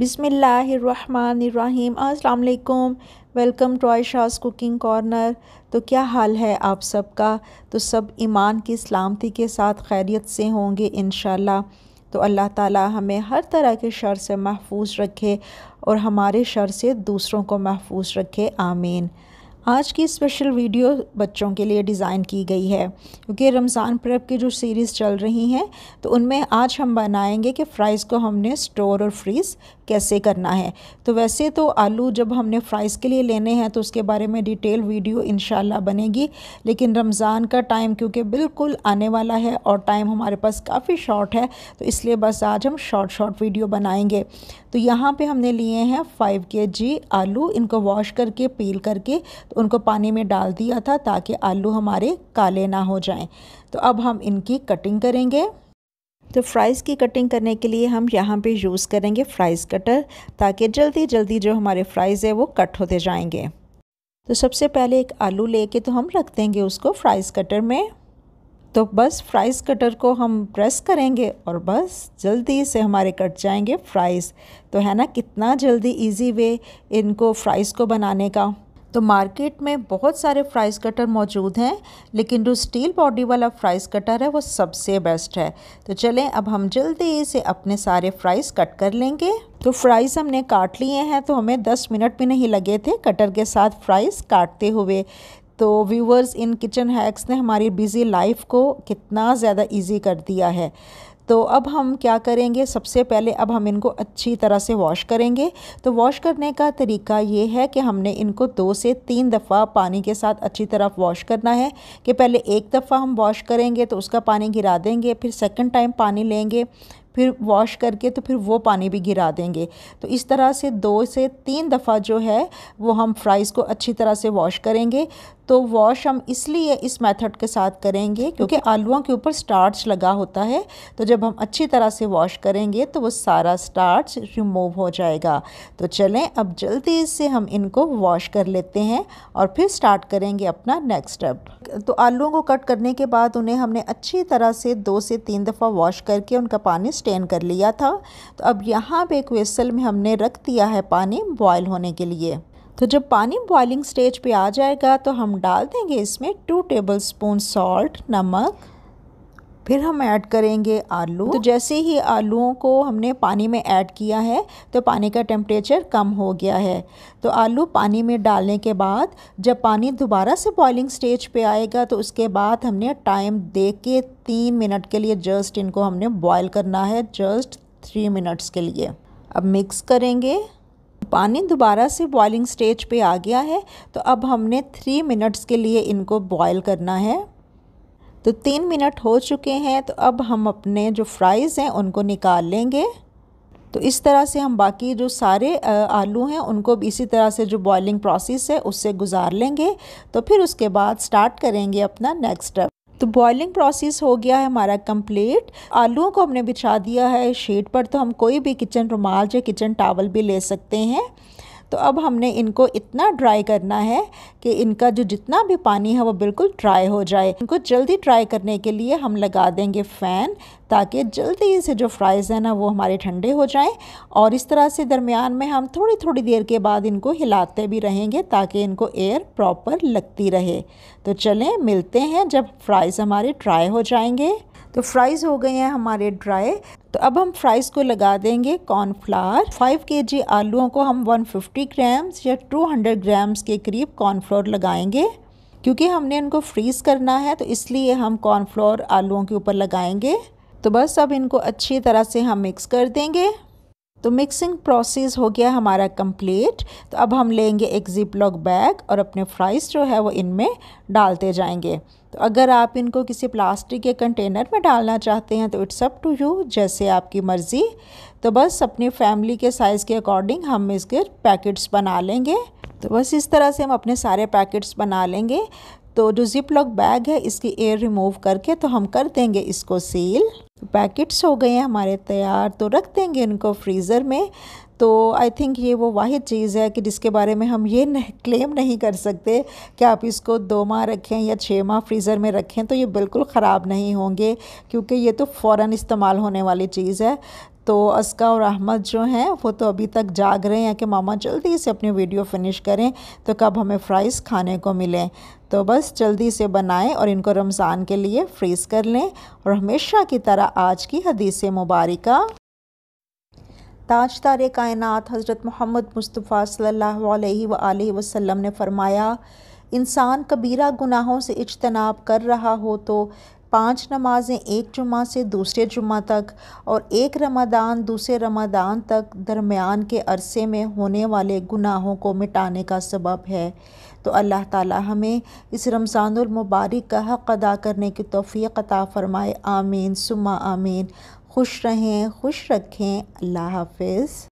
बिसमीम् अल्लाम welcome to Ayesha's cooking corner तो क्या हाल है आप सबका तो सब ईमान की सलामती के साथ खैरियत से होंगे इन तो अल्लाह ताला हमें हर तरह के शर से महफूज रखे और हमारे शर से दूसरों को महफूज रखे आमीन आज की स्पेशल वीडियो बच्चों के लिए डिज़ाइन की गई है क्योंकि रमज़ान प्रेप की जो सीरीज़ चल रही हैं तो उनमें आज हम बनाएंगे कि फ़्राइज़ को हमने स्टोर और फ्रीज़ कैसे करना है तो वैसे तो आलू जब हमने फ्राइज़ के लिए लेने हैं तो उसके बारे में डिटेल वीडियो इन बनेगी लेकिन रमज़ान का टाइम क्योंकि बिल्कुल आने वाला है और टाइम हमारे पास काफ़ी शॉर्ट है तो इसलिए बस आज हम शॉर्ट शॉर्ट वीडियो बनाएंगे तो यहाँ पे हमने लिए हैं फाइव के जी आलू इनको वॉश करके पील करके तो उनको पानी में डाल दिया था ताकि आलू हमारे काले ना हो जाएं तो अब हम इनकी कटिंग करेंगे तो फ्राइज़ की कटिंग करने के लिए हम यहाँ पे यूज़ करेंगे फ्राइज़ कटर ताकि जल्दी जल्दी जो हमारे फ्राइज़ है वो कट होते जाएंगे तो सबसे पहले एक आलू लेके तो हम रख देंगे उसको फ्राइज़ कटर में तो बस फ्राइज़ कटर को हम प्रेस करेंगे और बस जल्दी से हमारे कट जाएंगे फ्राइज़ तो है ना कितना जल्दी ईजी वे इनको फ्राइज़ को बनाने का तो मार्केट में बहुत सारे फ्राइज़ कटर मौजूद हैं लेकिन जो स्टील बॉडी वाला फ्राइज़ कटर है वो सबसे बेस्ट है तो चलें अब हम जल्दी से अपने सारे फ्राइज़ कट कर लेंगे तो फ्राइज़ हमने काट लिए हैं तो हमें 10 मिनट भी नहीं लगे थे कटर के साथ फ्राइज़ काटते हुए तो व्यूवर्स इन किचन हैक्स ने हमारी बिज़ी लाइफ को कितना ज़्यादा इजी कर दिया है तो अब हम क्या करेंगे सबसे पहले अब हम इनको अच्छी तरह से वॉश करेंगे तो वॉश करने का तरीका ये है कि हमने इनको दो से तीन दफ़ा पानी के साथ अच्छी तरह वॉश करना है कि पहले एक दफ़ा हम वॉश करेंगे तो उसका पानी गिरा देंगे फिर सेकंड टाइम पानी लेंगे फिर वॉश करके तो फिर वो पानी भी गिरा देंगे तो इस तरह से दो से तीन दफ़ा जो है वो हम फ्राइज़ को अच्छी तरह से वॉश करेंगे तो वॉश हम इसलिए इस मेथड के साथ करेंगे क्योंकि आलूओं के ऊपर स्टार्च लगा होता है तो जब हम अच्छी तरह से वॉश करेंगे तो वो सारा स्टार्च रिमूव हो जाएगा तो चलें अब जल्दी से हम इनको वॉश कर लेते हैं और फिर स्टार्ट करेंगे अपना नेक्स्ट स्टेप तो आलूओं को कट करने के बाद उन्हें हमने अच्छी तरह से दो से तीन दफ़ा वॉश करके उनका पानी स्टेन कर लिया था तो अब यहाँ पे एक वेसल में हमने रख दिया है पानी बॉयल होने के लिए तो जब पानी बॉइलिंग स्टेज पे आ जाएगा तो हम डाल देंगे इसमें टू टेबल स्पून सॉल्ट नमक फिर हम ऐड करेंगे आलू तो जैसे ही आलूओं को हमने पानी में ऐड किया है तो पानी का टेम्परेचर कम हो गया है तो आलू पानी में डालने के बाद जब पानी दोबारा से बॉइलिंग स्टेज पे आएगा तो उसके बाद हमने टाइम दे के तीन मिनट के लिए जस्ट इनको हमने बॉयल करना है जस्ट थ्री मिनट्स के लिए अब मिक्स करेंगे पानी दोबारा से बॉइलिंग स्टेज पे आ गया है तो अब हमने थ्री मिनट्स के लिए इनको बॉयल करना है तो तीन मिनट हो चुके हैं तो अब हम अपने जो फ्राइज़ हैं उनको निकाल लेंगे तो इस तरह से हम बाकी जो सारे आलू हैं उनको भी इसी तरह से जो बॉइलिंग प्रोसेस है उससे गुजार लेंगे तो फिर उसके बाद स्टार्ट करेंगे अपना नेक्स्ट स्टेप तो बॉइलिंग प्रोसेस हो गया है हमारा कंप्लीट आलूओं को हमने बिछा दिया है शीट पर तो हम कोई भी किचन रुमाल या किचन टावल भी ले सकते हैं तो अब हमने इनको इतना ड्राई करना है कि इनका जो जितना भी पानी है वो बिल्कुल ड्राई हो जाए इनको जल्दी ड्राई करने के लिए हम लगा देंगे फ़ैन ताकि जल्दी से जो फ्राइज़ हैं ना वो हमारे ठंडे हो जाएं और इस तरह से दरमियान में हम थोड़ी थोड़ी देर के बाद इनको हिलाते भी रहेंगे ताकि इनको एयर प्रॉपर लगती रहे तो चलें मिलते हैं जब फ्राइज़ हमारे ड्राई हो जाएंगे तो फ्राइज़ हो गए हैं हमारे ड्राई तो अब हम फ्राइज़ को लगा देंगे कॉर्नफ्लावर 5 जी आलुओं को हम 150 ग्राम्स या 200 ग्राम्स के करीब कॉर्नफ्लोर लगाएंगे क्योंकि हमने इनको फ्रीज़ करना है तो इसलिए हम कॉर्नफ्लोर आलुओं के ऊपर लगाएंगे तो बस अब इनको अच्छी तरह से हम मिक्स कर देंगे तो मिक्सिंग प्रोसेस हो गया हमारा कंप्लीट तो अब हम लेंगे एक जिप लॉक बैग और अपने फ्राइज़ जो है वो इनमें डालते जाएंगे तो अगर आप इनको किसी प्लास्टिक के कंटेनर में डालना चाहते हैं तो इट्स अप टू यू जैसे आपकी मर्ज़ी तो बस अपनी फैमिली के साइज़ के अकॉर्डिंग हम इसके पैकेट्स बना लेंगे तो बस इस तरह से हम अपने सारे पैकेट्स बना लेंगे तो जो जिप लॉक बैग है इसकी एयर रिमूव करके तो हम कर देंगे इसको सील पैकेट्स तो हो गए हैं हमारे तैयार तो रख देंगे इनको फ्रीज़र में तो आई थिंक ये वो वाद चीज़ है कि जिसके बारे में हम ये नहीं, क्लेम नहीं कर सकते कि आप इसको दो माह रखें या छः माह फ्रीज़र में रखें तो ये बिल्कुल ख़राब नहीं होंगे क्योंकि ये तो फ़ौर इस्तेमाल होने वाली चीज़ है तो असका और अहमद जो हैं वो तो अभी तक जाग रहे हैं कि मामा जल्दी से अपनी वीडियो फिनिश करें तो कब हमें फ्राइज़ खाने को मिलें तो बस जल्दी से बनाएं और इनको रमज़ान के लिए फ्रीज़ कर लें और हमेशा की तरह आज की हदीसी मुबारका ताजदार कायनत हज़रत मोहम्मद मुस्तफ़ा सल्लल्लाहु अलैहि व वसल्लम ने फ़रमाया इंसान कबीरा गुनाहों से इजतनाब कर रहा हो तो पांच नमाज़ें एक जुमा से दूसरे जुमा तक और एक रमदान दूसरे रमदान तक दरमियान के अरसे में होने वाले गुनाहों को मिटाने का सबब है तो अल्लाह ताला हमें इस रमज़ानुल मुबारक का हक़ अदा करने की तोफ़ी अता फ़रमाए आमीन सुमा आमीन खुश रहें खुश रखें अल्लाह हाफिज़